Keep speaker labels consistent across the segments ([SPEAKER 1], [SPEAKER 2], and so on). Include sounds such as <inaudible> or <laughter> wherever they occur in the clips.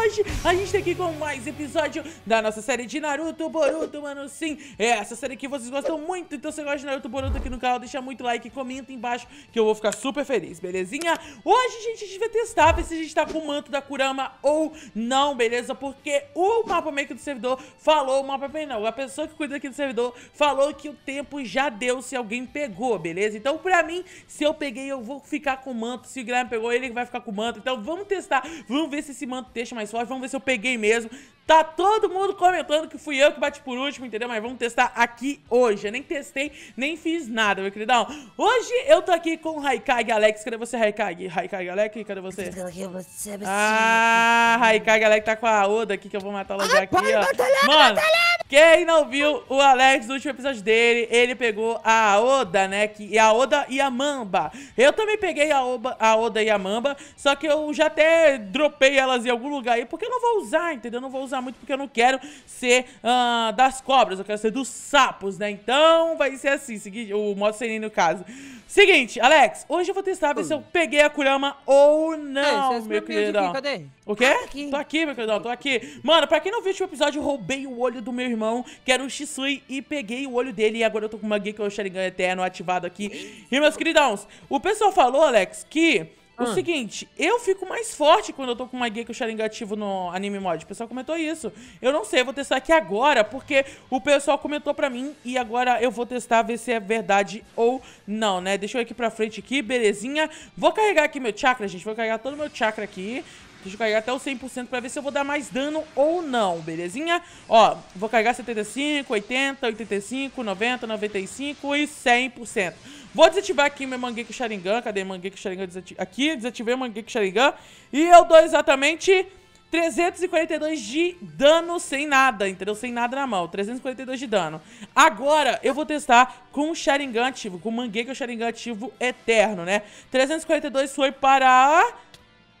[SPEAKER 1] hoje a gente tá aqui com mais episódio da nossa série de Naruto Boruto, mano, sim. É, essa série que vocês gostam muito, então se você gosta de Naruto Boruto aqui no canal, deixa muito like, comenta embaixo que eu vou ficar super feliz, belezinha? Hoje, gente, a gente vai testar ver se a gente tá com o manto da Kurama ou não, beleza? Porque o mapa maker do servidor falou, o mapa maker não, a pessoa que cuida aqui do servidor falou que o tempo já deu se alguém pegou, beleza? Então, pra mim, se eu peguei, eu vou ficar com o manto, se o Guilherme pegou, ele vai ficar com o manto, então vamos testar, vamos ver se esse manto deixa mais Vamos ver se eu peguei mesmo. Tá todo mundo comentando que fui eu que bati por último, entendeu? Mas vamos testar aqui hoje. Eu nem testei, nem fiz nada, meu queridão. Hoje eu tô aqui com o Raikag Alex. Cadê você, Raikag? Raikag Alex, cadê você? É ah, Raikag Alex tá com a Oda aqui que eu vou matar ela já aqui, ó. Mano, quem não viu o Alex no último episódio dele, ele pegou a Oda, né? Que, a Oda e a Mamba. Eu também peguei a, Oba, a Oda e a Mamba, só que eu já até dropei elas em algum lugar aí, porque eu não vou usar, entendeu? Eu não vou usar muito porque eu não quero ser uh, das cobras, eu quero ser dos sapos, né? Então vai ser assim, o modo sem no caso. Seguinte, Alex, hoje eu vou testar ver se eu peguei a Kurama ou é, não, é, meu queridão. Aqui, cadê? O quê? Ah, tá aqui. Tô aqui, meu queridão, tô aqui. Mano, pra quem não viu o último episódio, eu roubei o olho do meu irmão, que era o Shisui, e peguei o olho dele. E agora eu tô com uma Geek Sharingan Eterno ativado aqui. E, meus queridãos, o pessoal falou, Alex, que o ah. seguinte, eu fico mais forte quando eu tô com uma Geek Sharingan ativo no Anime Mod. O pessoal comentou isso. Eu não sei, eu vou testar aqui agora, porque o pessoal comentou pra mim e agora eu vou testar, ver se é verdade ou não, né? Deixa eu ir aqui pra frente aqui, belezinha. Vou carregar aqui meu chakra, gente. Vou carregar todo o meu chakra aqui. Deixa eu carregar até o 100% pra ver se eu vou dar mais dano ou não, belezinha? Ó, vou carregar 75, 80, 85, 90, 95 e 100%. Vou desativar aqui meu Mangekyou Sharingan. Cadê Mangekyou Sharingan? Desati aqui, desativei o Mangekyou Sharingan. E eu dou exatamente 342 de dano sem nada, entendeu? Sem nada na mão, 342 de dano. Agora eu vou testar com o Sharingan ativo, com o Mangekyou Sharingan ativo eterno, né? 342 foi para...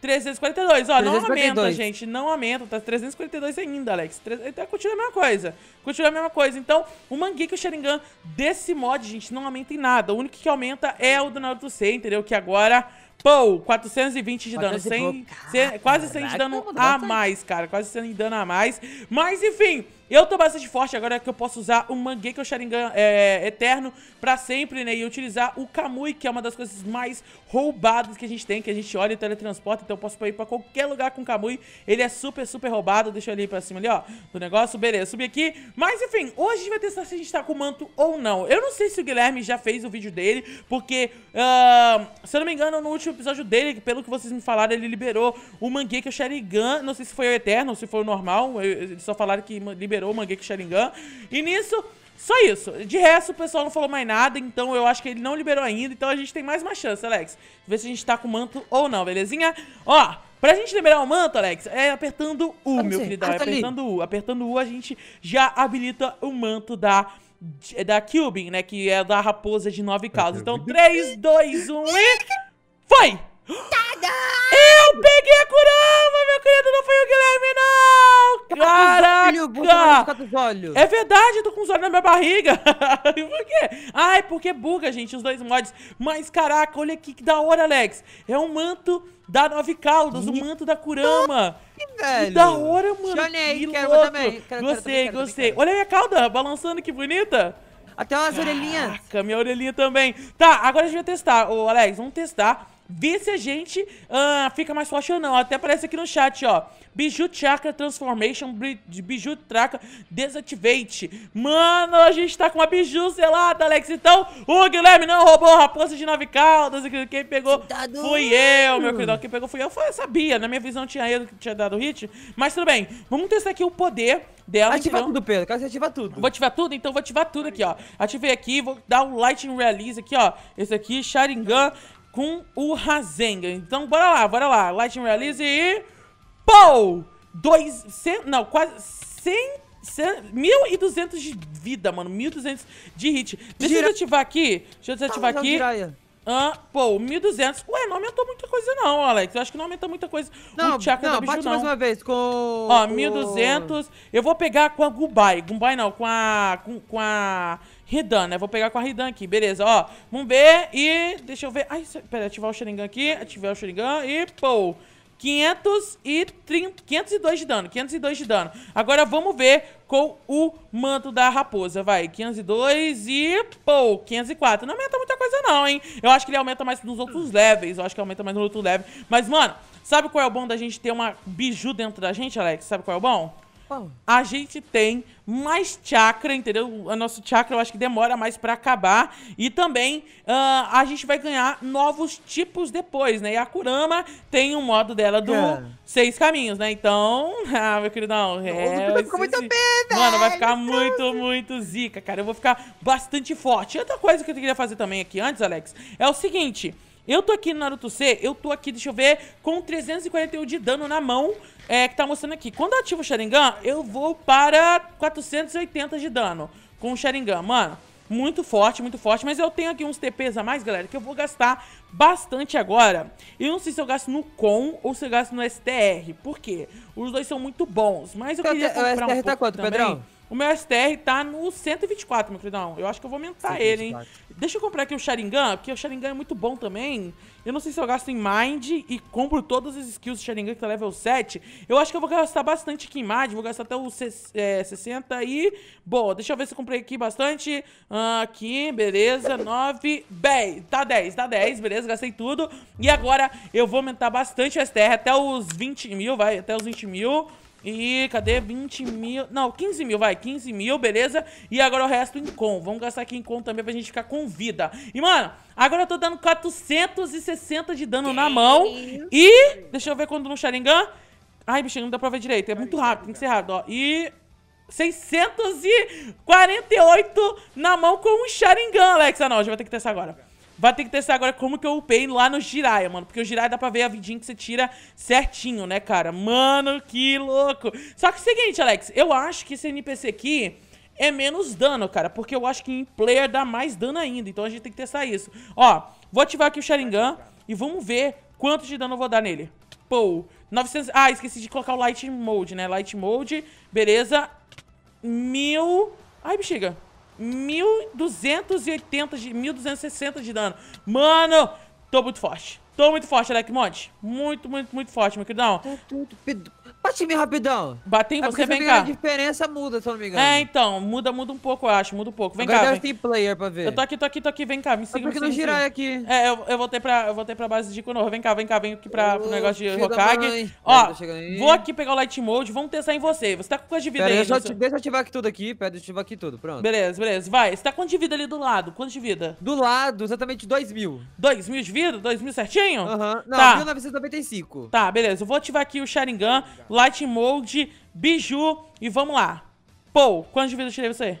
[SPEAKER 1] 342, ó, 342. não aumenta, gente, não aumenta, tá 342 ainda, Alex. até Então tá continua a mesma coisa, continua a mesma coisa. Então, o Mangekyou Sharingan desse mod, gente, não aumenta em nada. O único que aumenta é o do Naruto C, entendeu? Que agora, pô, 420 de dano, 100, 100, quase 100 de dano a mais, cara, quase 100 de dano a mais. Mas, enfim... Eu tô bastante forte agora que eu posso usar o Mangekyou Sharingan é, Eterno pra sempre, né? E utilizar o Kamui, que é uma das coisas mais roubadas que a gente tem, que a gente olha e teletransporta, então eu posso ir pra qualquer lugar com o Kamui. Ele é super, super roubado. Deixa eu ali pra cima ali, ó, do negócio. Beleza, subi aqui. Mas, enfim, hoje a gente vai testar se a gente tá com o manto ou não. Eu não sei se o Guilherme já fez o vídeo dele, porque, uh, se eu não me engano, no último episódio dele, pelo que vocês me falaram, ele liberou o Mangekyo é Sharingan. Não sei se foi o Eterno ou se foi o normal. Eles só falaram que liberou o Mangekyo é Sharingan. E nisso... Só isso. De resto, o pessoal não falou mais nada, então eu acho que ele não liberou ainda. Então a gente tem mais uma chance, Alex. Ver se a gente tá com o manto ou não, belezinha? Ó, Pra gente liberar o manto, Alex, é apertando U, meu queridão. É apertando U. Apertando U, a gente já habilita o manto da, da Cubin, né? Que é da raposa de nove casas. Então, 3, 2, 1 e. <laughs> Foi! Tá eu peguei a Kurama, meu querido, não foi o Guilherme, não! Tá caraca! Olhos, olhos. É verdade, eu tô com os olhos na minha barriga. <laughs> Por quê? Ai, porque buga, gente, os dois mods. Mas, caraca, olha aqui que da hora, Alex. É um manto da Nove Caldas, o manto da Kurama. Que velho. Que da hora, mano. Chanei, que quero louco. também. Quero, gostei, quero, quero, gostei. Olha a minha cauda balançando, que bonita. Até umas Caraca, orelhinhas. Caraca, minha orelhinha também. Tá, agora a gente vai testar. Ô, Alex, vamos testar Vê se a gente uh, fica mais forte ou não. Até aparece aqui no chat, ó. Biju Chakra Transformation, Biju Traca Desativate. Mano, a gente tá com uma Biju selada, Alex. Então, o Guilherme não roubou raposa de nove caldas. Quem pegou tá fui eu, meu querido. Quem pegou fui eu. eu sabia, na minha visão tinha ele que tinha dado hit. Mas tudo bem, vamos testar aqui o poder dela. Ativa então. tudo, Pedro. Quero ativar tudo. Vou ativar tudo? Então vou ativar tudo aqui, ó. Ativei aqui, vou dar um Lightning Release aqui, ó. Esse aqui, Sharingan com o Rasengan. Então, bora lá, bora lá. Lightning Release e... Pou! Dois... Cent... Não, quase... Cem... Cento... 1.200 de vida, mano. 1.200 de hit. Deixa Gira... eu desativar aqui. Deixa eu desativar tá, aqui. Ah, pô, 1.200. Ué, não aumentou muita coisa não, Alex. Eu acho que não aumenta muita coisa não, o chakra não, do tá bicho, bate não. mais uma vez com... Ó, 1.200. Eu vou pegar com a Gumbai. Gumbai não, com a... Com, com a... Ridan, né? Vou pegar com a Ridan aqui, beleza, ó. Vamos ver e... Deixa eu ver... Ai, pera, ativar o Sharingan aqui. Ativar o Sharingan e... Pou! 530, 502 de dano, 502 de dano. Agora vamos ver com o manto da raposa, vai. 502 e, pô, 504. Não aumenta muita coisa não, hein? Eu acho que ele aumenta mais nos outros levels, eu acho que aumenta mais no outro level. Mas, mano, sabe qual é o bom da gente ter uma biju dentro da gente, Alex? Sabe qual é o bom? a gente tem mais chakra, entendeu? O nosso chakra eu acho que demora mais para acabar. E também uh, a gente vai ganhar novos tipos depois, né? E a Kurama tem um modo dela do é. seis caminhos, né? Então, <laughs> ah, meu queridão. É, ficou muito bem, velho. Mano, vai ficar muito, muito zica, cara. Eu vou ficar bastante forte. Outra coisa que eu queria fazer também aqui antes, Alex, é o seguinte. Eu tô aqui no Naruto C, eu tô aqui, deixa eu ver, com 341 de dano na mão, é, que tá mostrando aqui. Quando eu ativo o Sharingan, eu vou para 480 de dano com o Sharingan, mano. Muito forte, muito forte, mas eu tenho aqui uns TPs a mais, galera, que eu vou gastar bastante agora. Eu não sei se eu gasto no Com ou se eu gasto no STR, por quê? Os dois são muito bons, mas eu queria é? comprar um tá pouco tá quanto, também... Pedrão? O meu STR tá no 124, meu queridão. Eu acho que eu vou aumentar 124. ele, hein? Deixa eu comprar aqui o Sharingan, porque o Sharingan é muito bom também. Eu não sei se eu gasto em Mind e compro todas as skills do Sharingan que tá level 7. Eu acho que eu vou gastar bastante aqui em Mind, vou gastar até o é, 60 e... Boa, deixa eu ver se eu comprei aqui bastante. Uh, aqui, beleza, 9, 10. Tá 10, tá 10, beleza, gastei tudo. E agora eu vou aumentar bastante o STR até os 20 mil, vai, até os 20 mil. E cadê? 20 mil. Não, 15 mil, vai. 15 mil, beleza? E agora o resto em com. Vamos gastar aqui em com também pra gente ficar com vida. E, mano, agora eu tô dando 460 de dano na mão. E. Deixa eu ver quando no Sharingan. Ai, bicho, não dá pra ver direito. É muito rápido, tem que ser rápido, ó. E. 648 na mão com um Sharingan, Alexa. Não, a gente vai ter que testar agora. Vai ter que testar agora como que eu upei lá no Jiraya, mano. Porque o Jiraya dá pra ver a vidinha que você tira certinho, né, cara? Mano, que louco! Só que é o seguinte, Alex, eu acho que esse NPC aqui é menos dano, cara. Porque eu acho que em player dá mais dano ainda. Então a gente tem que testar isso. Ó, vou ativar aqui o Sharingan e vamos ver quanto de dano eu vou dar nele. Pô, 900... Ah, esqueci de colocar o Light Mode, né? Light Mode, beleza. Mil... Ai, bexiga. 1.280 de... 1.260 de dano. Mano, tô muito forte. Tô muito forte, Alec Monte. Muito, muito, muito forte, meu queridão. Tô, tá tô, Bate em mim rapidão. Bate em é você, vem cá. A diferença muda, se eu não me engano. É, então, muda, muda um pouco, eu acho, muda um pouco. Vem Agora cá. Agora tem player pra ver. Eu tô aqui, tô aqui, tô aqui, vem cá, me siga. É porque não girar aqui. É, eu, eu voltei pra, eu voltei pra base de Konoha. Vem cá, vem cá, vem aqui pra, pro negócio de Hokage. Ó, tá vou aqui pegar o Light Mode, vamos testar em você. Você tá com quantas de vida Pera, aí? Eu só, Deixa eu ativar aqui tudo aqui, pera, deixa eu ativar aqui tudo, pronto. Beleza, beleza, vai. Você tá quantos de vida ali do lado? Quanto de vida? Do lado, exatamente 2 mil. 2 mil de vida? 2 mil certinho? Aham. Uh -huh. Não, tá. 1995. Tá, beleza, eu vou ativar aqui o Sharingan. Light Mode, Biju e vamos lá. Pou, quantos de vida eu tirei você?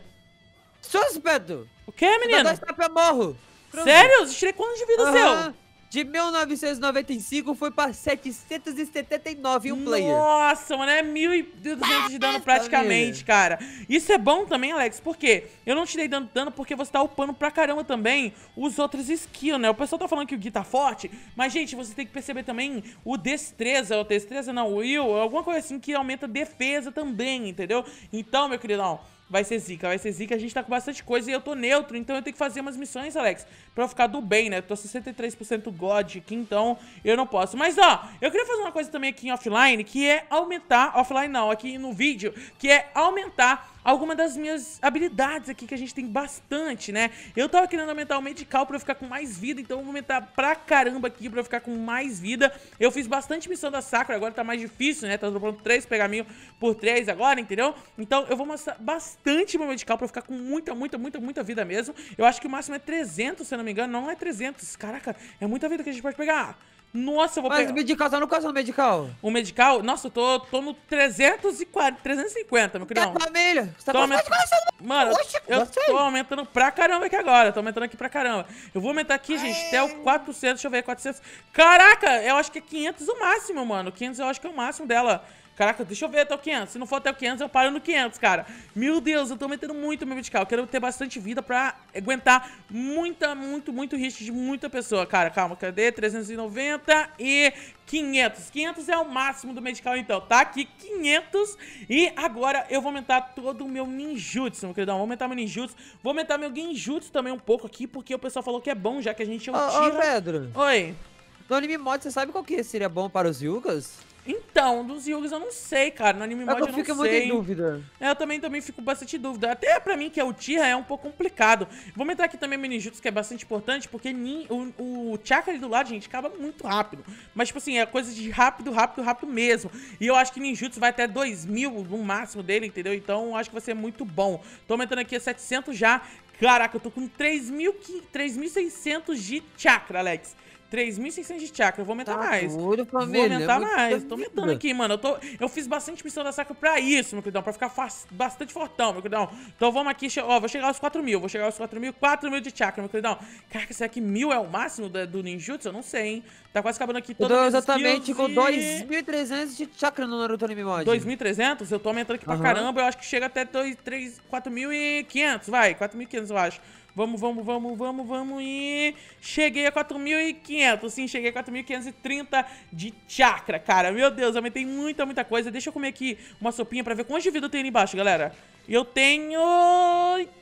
[SPEAKER 1] Suspeito! O que, menino? Eu dois morro. Sério? Você tirei quantos de vida uhum. seu? de 1995 foi para 779 em um player. Nossa, mano, é 1.200 de dano praticamente, cara. Isso é bom também, Alex, porque eu não te dei dano, dano porque você tá upando pra caramba também os outros skills, né? O pessoal tá falando que o Gui tá forte, mas, gente, você tem que perceber também o destreza, o destreza não, o will, alguma coisa assim que aumenta defesa também, entendeu? Então, meu queridão, Vai ser zica, vai ser zica. A gente tá com bastante coisa e eu tô neutro, então eu tenho que fazer umas missões, Alex, pra eu ficar do bem, né? Eu tô 63% God aqui, então eu não posso. Mas, ó, eu queria fazer uma coisa também aqui em offline, que é aumentar... Offline não, aqui no vídeo, que é aumentar alguma das minhas habilidades aqui que a gente tem bastante, né? Eu tava querendo aumentar o medical pra eu ficar com mais vida, então eu vou aumentar pra caramba aqui pra eu ficar com mais vida. Eu fiz bastante missão da Sakura, agora tá mais difícil, né? Tá dropando 3 pergaminhos por 3 agora, entendeu? Então eu vou mostrar bastante meu medical pra eu ficar com muita, muita, muita, muita vida mesmo. Eu acho que o máximo é 300, se eu não me engano, não é 300. Caraca, é muita vida que a gente pode pegar. Nossa, eu vou pegar. Mas o medical, tá no qual do medical? O medical? Nossa, eu tô, tô no 340, 350, meu querido. Tá família. Você tá aumenta... Tá mano, eu tô aumentando pra caramba aqui agora. Tô aumentando aqui pra caramba. Eu vou aumentar aqui, gente, até o 400. Deixa eu ver, 400. Caraca, eu acho que é 500 o máximo, mano. 500 eu acho que é o máximo dela. Caraca, deixa eu ver até o 500. Se não for até o 500, eu paro no 500, cara. Meu Deus, eu tô metendo muito meu medical. Eu quero ter bastante vida pra aguentar muita, muito, muito hit de muita pessoa. Cara, calma, cadê? 390 e 500. 500 é o máximo do medical, então. Tá aqui 500. E agora eu vou aumentar todo o meu ninjutsu, meu queridão. Vou aumentar meu ninjutsu. Vou aumentar meu genjutsu também um pouco aqui, porque o pessoal falou que é bom, já que a gente é um oh, tiro. Ô, oh, Pedro. Oi. No anime mod, você sabe qual que seria bom para os Yugas? Então, dos Yugs eu não sei, cara. No anime é mod eu, eu não sei. muito em dúvida. É, eu também, também fico bastante em dúvida. Até pra mim, que é o Tira, é um pouco complicado. Vou entrar aqui também o ninjutsu, que é bastante importante, porque nin, o, o chakra ali do lado, gente, acaba muito rápido. Mas, tipo assim, é coisa de rápido, rápido, rápido mesmo. E eu acho que ninjutsu vai até 2000 no máximo dele, entendeu? Então, eu acho que vai ser muito bom. Tô aumentando aqui a 700 já. Caraca, eu tô com 3.600 de chakra, Alex. 3.600 de chakra, eu vou aumentar tá mais. Duro, família, vou aumentar é mais. Tô aumentando aqui, mano. Eu, tô, eu fiz bastante missão da sacra pra isso, meu queridão. Pra ficar bastante fortão, meu queridão. Então vamos aqui, ó, vou chegar aos 4.000. mil. Vou chegar aos 4.000. mil, mil de chakra, meu queridão. Caraca, será que mil é o máximo do, do ninjutsu? Eu não sei, hein. Tá quase acabando aqui todo então, a exatamente com 2.300 de chakra no Naruto Anime Mod. 2.300? Eu tô aumentando aqui pra caramba. Eu acho que chega até 4.500, vai. 4.500 eu acho. Vamos, vamos, vamos, vamos, vamos e... Cheguei a 4.500, sim, cheguei a 4.530 de chakra, cara. Meu Deus, aumentei muita, muita coisa. Deixa eu comer aqui uma sopinha pra ver quantos de vida eu tenho ali embaixo, galera. Eu tenho...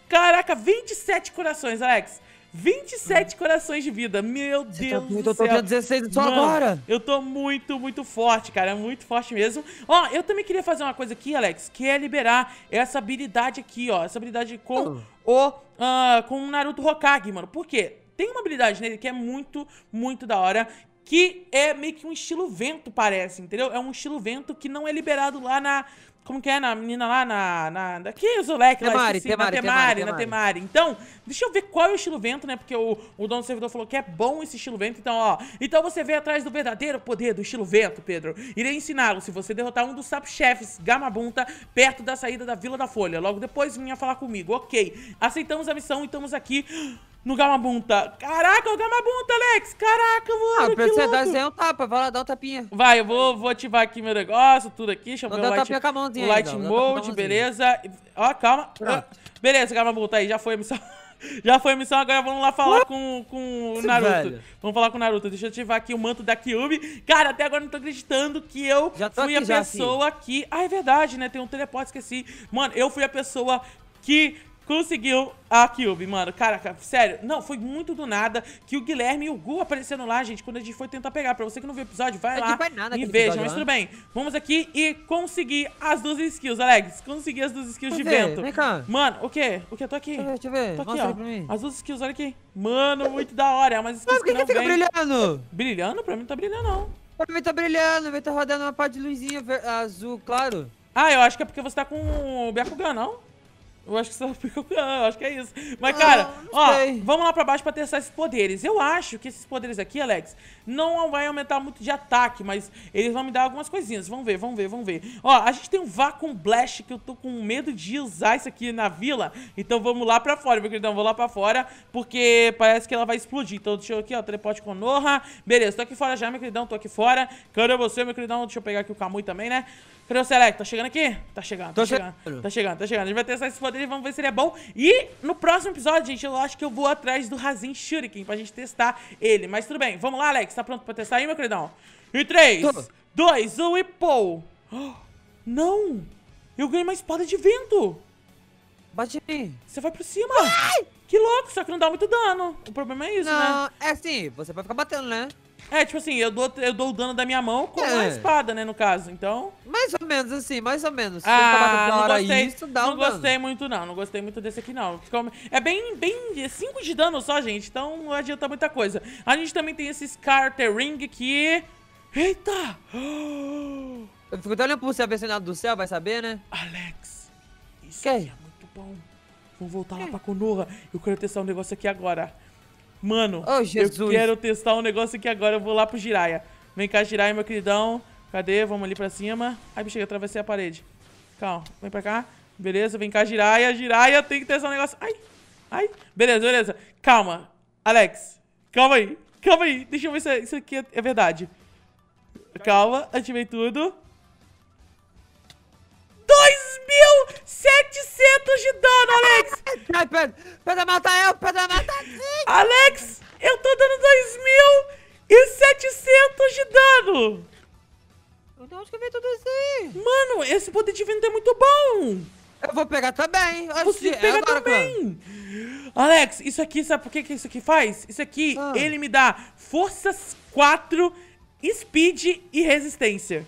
[SPEAKER 1] Caraca, 27 corações, Alex. 27 corações de vida. Meu tá Deus do céu. Eu tô 16 só Mano, agora. Eu tô muito, muito forte, cara. Muito forte mesmo. Ó, eu também queria fazer uma coisa aqui, Alex, que é liberar essa habilidade aqui, ó. Essa habilidade com oh. o... Uh, com o Naruto Hokage, mano. Por quê? Tem uma habilidade nele que é muito, muito da hora, que é meio que um estilo vento, parece, entendeu? É um estilo vento que não é liberado lá na, como que é? Na menina lá, na. na daqui, o Zulek lá. Temari, esqueci, temari, na temari, temari, na Temari. Então, deixa eu ver qual é o estilo vento, né? Porque o, o dono do servidor falou que é bom esse estilo vento. Então, ó. Então você vem atrás do verdadeiro poder do estilo vento, Pedro. Irei ensiná-lo se você derrotar um dos sapo-chefes, Gamabunta, perto da saída da Vila da Folha. Logo depois vinha falar comigo. Ok. Aceitamos a missão e estamos aqui no Gamabunta. Caraca, o Gamabunta, Alex! Caraca, mano, ah, pra você dar um tapa, vai lá, dá um tapinha. Vai, eu vou, vou ativar aqui meu negócio, tudo aqui, deixa eu ver o light. Dá um tapinha com a mão, mãozinha aí. Light Mode, beleza. Ó, calma. Pronto. Beleza, calma, volta aí. Já foi a missão. <laughs> Já foi a missão, agora vamos lá falar com, com o Naruto. Velho. Vamos falar com o Naruto. Deixa eu ativar aqui o manto da Kyubi. Cara, até agora não tô acreditando que eu fui a já, pessoa filho. que... Ah, é verdade, né? Tem um teleporte, esqueci. Mano, eu fui a pessoa que conseguiu a Cube, mano. Caraca, sério. Não, foi muito do nada que o Guilherme e o Gu aparecendo lá, gente, quando a gente foi tentar pegar. Pra você que não viu o episódio, vai é lá e veja. Mas tudo bem. Vamos aqui e conseguir as duas skills, Alex. Consegui as duas skills de vento. Vem cá. Mano, o quê? O quê? Eu tô aqui. Deixa eu ver, deixa eu ver. Tô aqui, Mostra ó. Pra mim. As duas skills, olha aqui. Mano, muito da hora. É umas skills Mas por que, que, que fica vem. brilhando? Brilhando? Pra mim não tá brilhando, não. Pra mim tá brilhando. Vai tá rodando uma parte de luzinha azul, claro. Ah, eu acho que é porque você tá com o Byakugan, não? Eu acho que você <laughs> tá ah, acho que é isso. Mas, ah, cara, ó, vamos lá pra baixo pra testar esses poderes. Eu acho que esses poderes aqui, Alex, não vai aumentar muito de ataque, mas eles vão me dar algumas coisinhas. Vamos ver, vamos ver, vamos ver. Ó, a gente tem um Vacuum Blast que eu tô com medo de usar isso aqui na vila. Então vamos lá pra fora, meu queridão. Vou lá pra fora, porque parece que ela vai explodir. Então deixa eu aqui, ó, teleporte com Noha. Beleza, tô aqui fora já, meu queridão, tô aqui fora. Cadê você, meu queridão? Deixa eu pegar aqui o Kamui também, né? Cadê o Select? Tá chegando aqui? Tá chegando, tá chegando, tá chegando, tá chegando. A gente vai testar esse poder, e vamos ver se ele é bom. E no próximo episódio, gente, eu acho que eu vou atrás do Razin Shuriken pra gente testar ele. Mas tudo bem, vamos lá, Alex. Tá pronto pra testar aí, meu queridão? e 3, Tô. 2, 1 e pou! não! Eu ganhei uma espada de vento! Bate aí. Você vai por cima! Ai! Que louco, só que não dá muito dano. O problema é isso, não, né? Não, é assim, você vai ficar batendo, né? É, tipo assim, eu dou, eu dou o dano da minha mão com é. a espada, né, no caso. Então. Mais ou menos assim, mais ou menos. ah, não gostei, isso, dá não um gostei dano. muito, não. Não gostei muito desse aqui, não. É bem, bem 5 de dano só, gente. Então não adianta muita coisa. A gente também tem esse Scarter Ring que. Eita! <gasps> Eu fico até olhando pro céu, abençoado do céu, vai saber, né? Alex, isso que? aqui é muito bom. Vamos voltar lá pra Konoha. Eu quero testar um negócio aqui agora. Mano, oh, eu quero testar um negócio aqui agora. Eu vou lá pro Jiraya. Vem cá, Jiraya, meu queridão. Cadê? Vamos ali pra cima. Ai, bicho, eu atravessei a parede. Calma, vem pra cá. Beleza, vem cá, Jiraya. Jiraya, tem que testar um negócio. Ai, ai. Beleza, beleza. Calma. Alex, calma aí. Calma aí. Deixa eu ver se isso é, aqui é, é verdade. Calma, ativei tudo. 7.700 de dano, Alex! <laughs> Pedra, pedra mata eu, pedra mata Alex, eu tô dando 2.700 de dano! De onde que veio tudo isso Mano, esse poder de vento é muito bom! Eu vou pegar também! Você pega também! Alex, isso aqui, sabe por que, que isso aqui faz? Isso aqui, ah. ele me dá forças 4, speed e resistência.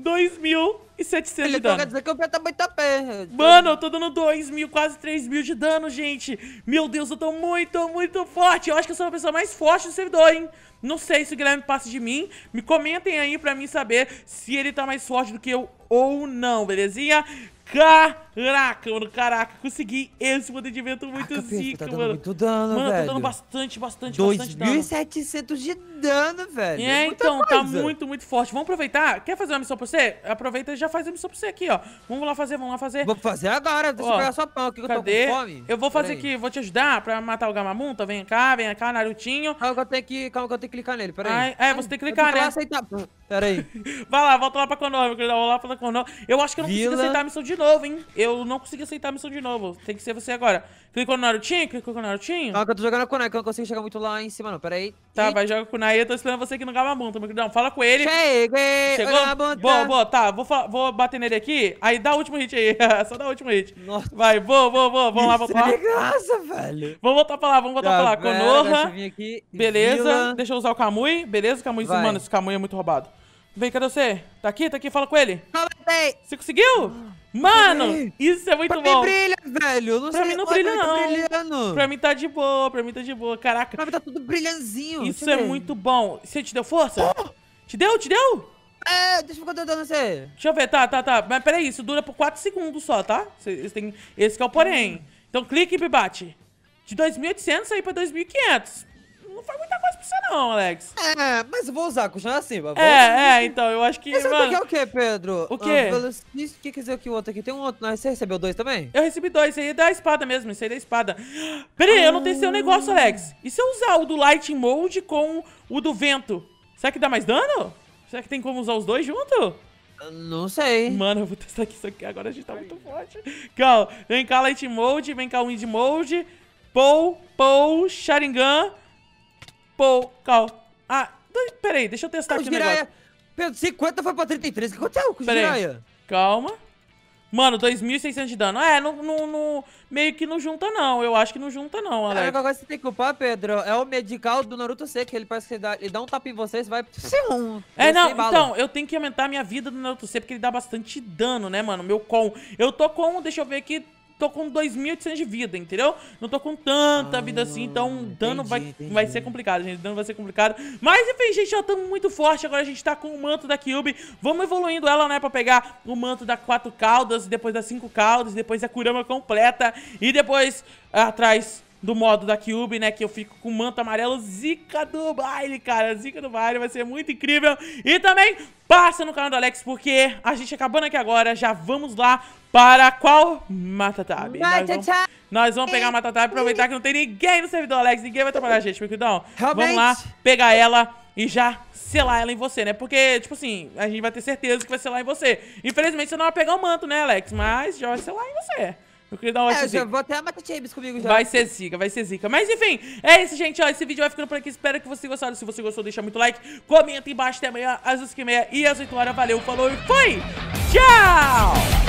[SPEAKER 1] 2.700 de então dano. Quer dizer que eu tô muito a pé. Mano, eu tô dando 2.000, quase 3.000 de dano, gente. Meu Deus, eu tô muito, muito forte. Eu acho que eu sou a pessoa mais forte do servidor, hein? Não sei se o Guilherme passa de mim. Me comentem aí pra mim saber se ele tá mais forte do que eu ou não, belezinha? Caraca, mano, caraca, consegui esse poder de vento muito caraca, tá zica, tá mano. Muito dano, mano, velho. tá dando bastante, bastante, 2. bastante dano. 2.700 de dano, velho. É, é então, tá coisa. tá muito, muito forte. Vamos aproveitar. Quer fazer uma missão pra você? Aproveita e já faz a missão pra você aqui, ó. Vamos lá fazer, vamos lá fazer. Vou fazer agora, deixa ó, eu pegar sua pão aqui que cadê? eu tô com fome. Eu vou fazer aqui, vou te ajudar pra matar o Gamamunta. Vem cá, vem cá, Narutinho. Calma que eu tenho que, calma que eu tenho clicar nele, peraí. Ah, é, você tem que clicar, né? Aceitar. Ah, peraí. <laughs> Vai lá, volta lá pra Conor, meu Volta lá pra Conor. Eu acho que eu não Vila. aceitar a missão de novo, hein? Eu não consigo aceitar a missão de novo. Tem que ser você agora. Clicou no Narutinho? Clicou no Narutinho? Calma que eu tô jogando com o que eu não consigo chegar muito lá em cima, não. Peraí. Tá, e... vai, joga com o Eu tô esperando você aqui no muito meu queridão. Fala com ele. Cheguei! Chegou? Boa, boa. Tá, vou, vou bater nele aqui. Aí dá o último hit aí. <laughs> Só dá o último hit. Nossa. Vai, boa, boa, boa. Vamos lá, voltar lá. Que graça, velho. Vamos voltar pra lá, vamos voltar pra lá. Tá Conorra. Beleza. Deixa eu usar o Kamui, beleza? Kamui, Vai. mano, esse Kamui é muito roubado. Vem, cadê você? Tá aqui, tá aqui, fala com ele. Falei! Você conseguiu? Mano, isso é muito pra bom. Pra mim brilha, velho. Não pra mim não é brilha, tá não. brilhando. Pra mim tá de boa, pra mim tá de boa. Caraca. Pra mim tá tudo brilhanzinho. Isso é ver. muito bom. Você te deu força? Oh! Te deu, te deu? É, deixa eu ver dando você. Deixa eu ver, tá, tá, tá. Mas peraí, isso dura por 4 segundos só, tá? Esse, tem, esse que é o porém. Então clique e bate. De 2.800 aí pra 2.500 não faz muita coisa pra você, não, Alex. É, mas eu vou usar, continua assim, vou É, é, então, eu acho que. Esse mano... é o quê, Pedro? O ah, quê? Uh, o que quer dizer que o outro aqui? Tem um outro. você recebeu dois também? Eu recebi dois, isso aí é da espada mesmo, isso aí é da espada. Pera aí, ah. eu não testei o negócio, Alex. E se eu usar o do Light Mode com o do vento? Será que dá mais dano? Será que tem como usar os dois junto? Não sei. Mano, eu vou testar aqui isso aqui. Agora a gente tá muito forte. Calma. Vem cá, Light Mode. Vem cá, Wind Mode. Pou, Pou, Sharingan cal Ah, peraí, deixa eu testar não, ah, aqui o negócio. Pedro, 50 foi pra 33. O que aconteceu com o Calma. Mano, 2.600 de dano. É, não, meio que não junta, não. Eu acho que não junta, não, Alex. Cara, agora você tem que culpar, Pedro. É o medical do Naruto C, que ele parece que ele dá, ele dá um tapa em você e você vai... <laughs> É, é, não, então, eu tenho que aumentar a minha vida do Naruto C, porque ele dá bastante dano, né, mano? Meu com... Eu tô com, deixa eu ver aqui, tô com 2.800 de vida, entendeu? Não tô com tanta ah, vida assim, então entendi, dano vai, vai ser complicado, gente. Dano vai ser complicado. Mas enfim, gente, já estamos muito forte. Agora a gente tá com o manto da Kyubi. Vamos evoluindo ela, né, pra pegar o manto da quatro caudas, depois das cinco caudas, depois a Kurama completa e depois atrás do modo da Cube, né? Que eu fico com manto amarelo zica do baile, cara. Zica do baile vai ser muito incrível. E também passa no canal do Alex, porque a gente acabando aqui agora, já vamos lá para qual Matatab? Matatab! Nós vamos, pegar a Matatab, aproveitar que não tem ninguém no servidor, Alex. Ninguém vai atrapalhar a gente, meu queridão. Vamos lá pegar ela e já selar ela em você, né? Porque, tipo assim, a gente vai ter certeza que vai selar em você. Infelizmente, você não vai pegar o manto, né, Alex? Mas já vai selar em você. Eu queria dar uma é, eu vou até matar Mata Chaves comigo já. Vai ser zica, vai ser zica. Mas enfim, é isso, gente. Ó, esse vídeo vai ficando por aqui. Espero que vocês gostaram. Se você gostou, deixa muito like. Comenta embaixo até amanhã, às 11h30 e às 8 horas. Valeu, falou e fui! Tchau!